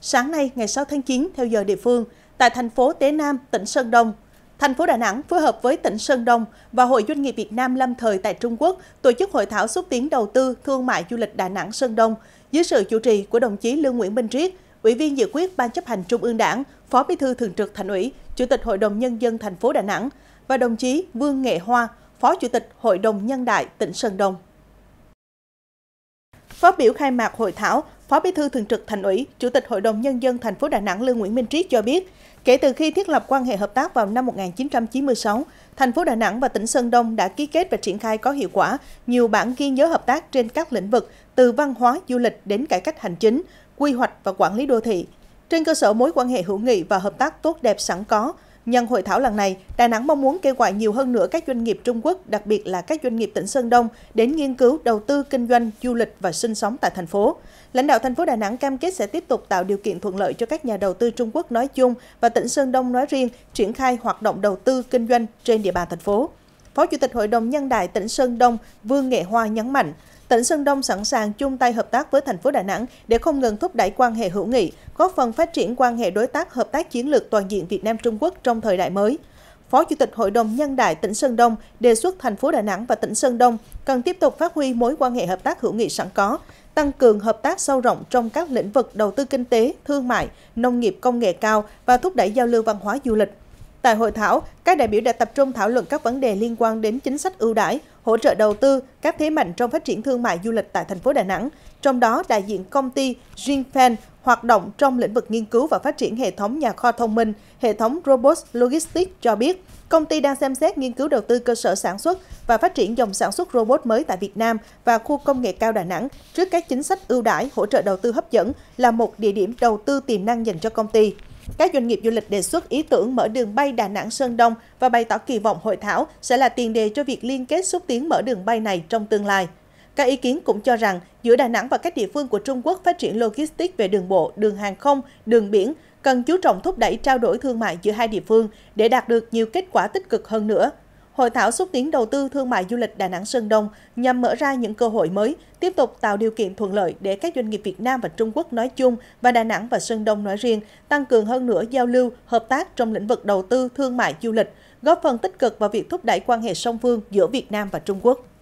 Sáng nay, ngày 6 tháng 9, theo giờ địa phương, tại thành phố Tế Nam, tỉnh Sơn Đông, thành phố Đà Nẵng phối hợp với tỉnh Sơn Đông và Hội Doanh nghiệp Việt Nam lâm thời tại Trung Quốc tổ chức hội thảo xúc tiến đầu tư thương mại du lịch Đà Nẵng Sơn Đông dưới sự chủ trì của đồng chí Lương Nguyễn Minh Triết, Ủy viên dự quyết Ban chấp hành Trung ương Đảng, Phó Bí thư Thường trực Thành ủy, Chủ tịch Hội đồng Nhân dân thành phố Đà Nẵng và đồng chí Vương Nghệ Hoa, Phó Chủ tịch Hội đồng Nhân đại tỉnh Sơn Đông. Phát biểu khai mạc hội thảo, Phó Bí thư Thường trực Thành ủy, Chủ tịch Hội đồng nhân dân thành phố Đà Nẵng Lương Nguyễn Minh Triết cho biết, kể từ khi thiết lập quan hệ hợp tác vào năm 1996, thành phố Đà Nẵng và tỉnh Sơn Đông đã ký kết và triển khai có hiệu quả nhiều bản ghi nhớ hợp tác trên các lĩnh vực từ văn hóa, du lịch đến cải cách hành chính, quy hoạch và quản lý đô thị. Trên cơ sở mối quan hệ hữu nghị và hợp tác tốt đẹp sẵn có, Nhân hội thảo lần này, Đà Nẵng mong muốn kêu gọi nhiều hơn nữa các doanh nghiệp Trung Quốc, đặc biệt là các doanh nghiệp tỉnh Sơn Đông, đến nghiên cứu, đầu tư, kinh doanh, du lịch và sinh sống tại thành phố. Lãnh đạo thành phố Đà Nẵng cam kết sẽ tiếp tục tạo điều kiện thuận lợi cho các nhà đầu tư Trung Quốc nói chung và tỉnh Sơn Đông nói riêng triển khai hoạt động đầu tư, kinh doanh trên địa bàn thành phố. Phó Chủ tịch Hội đồng Nhân đại tỉnh Sơn Đông Vương Nghệ Hoa nhấn mạnh, tỉnh Sơn Đông sẵn sàng chung tay hợp tác với thành phố Đà Nẵng để không ngừng thúc đẩy quan hệ hữu nghị, góp phần phát triển quan hệ đối tác hợp tác chiến lược toàn diện Việt Nam Trung Quốc trong thời đại mới. Phó Chủ tịch Hội đồng Nhân đại tỉnh Sơn Đông đề xuất thành phố Đà Nẵng và tỉnh Sơn Đông cần tiếp tục phát huy mối quan hệ hợp tác hữu nghị sẵn có, tăng cường hợp tác sâu rộng trong các lĩnh vực đầu tư kinh tế, thương mại, nông nghiệp công nghệ cao và thúc đẩy giao lưu văn hóa du lịch. Tại hội thảo, các đại biểu đã tập trung thảo luận các vấn đề liên quan đến chính sách ưu đãi, hỗ trợ đầu tư, các thế mạnh trong phát triển thương mại du lịch tại thành phố Đà Nẵng. Trong đó, đại diện công ty Jinfen hoạt động trong lĩnh vực nghiên cứu và phát triển hệ thống nhà kho thông minh, hệ thống Robot Logistics cho biết, công ty đang xem xét nghiên cứu đầu tư cơ sở sản xuất và phát triển dòng sản xuất robot mới tại Việt Nam và khu công nghệ cao Đà Nẵng trước các chính sách ưu đãi hỗ trợ đầu tư hấp dẫn là một địa điểm đầu tư tiềm năng dành cho công ty. Các doanh nghiệp du lịch đề xuất ý tưởng mở đường bay Đà Nẵng Sơn Đông và bày tỏ kỳ vọng hội thảo sẽ là tiền đề cho việc liên kết xúc tiến mở đường bay này trong tương lai. Các ý kiến cũng cho rằng giữa Đà Nẵng và các địa phương của Trung Quốc phát triển logistics về đường bộ, đường hàng không, đường biển cần chú trọng thúc đẩy trao đổi thương mại giữa hai địa phương để đạt được nhiều kết quả tích cực hơn nữa. Hội thảo xúc tiến đầu tư thương mại du lịch Đà Nẵng Sơn Đông nhằm mở ra những cơ hội mới, tiếp tục tạo điều kiện thuận lợi để các doanh nghiệp Việt Nam và Trung Quốc nói chung và Đà Nẵng và Sơn Đông nói riêng tăng cường hơn nữa giao lưu, hợp tác trong lĩnh vực đầu tư thương mại du lịch, góp phần tích cực vào việc thúc đẩy quan hệ song phương giữa Việt Nam và Trung Quốc.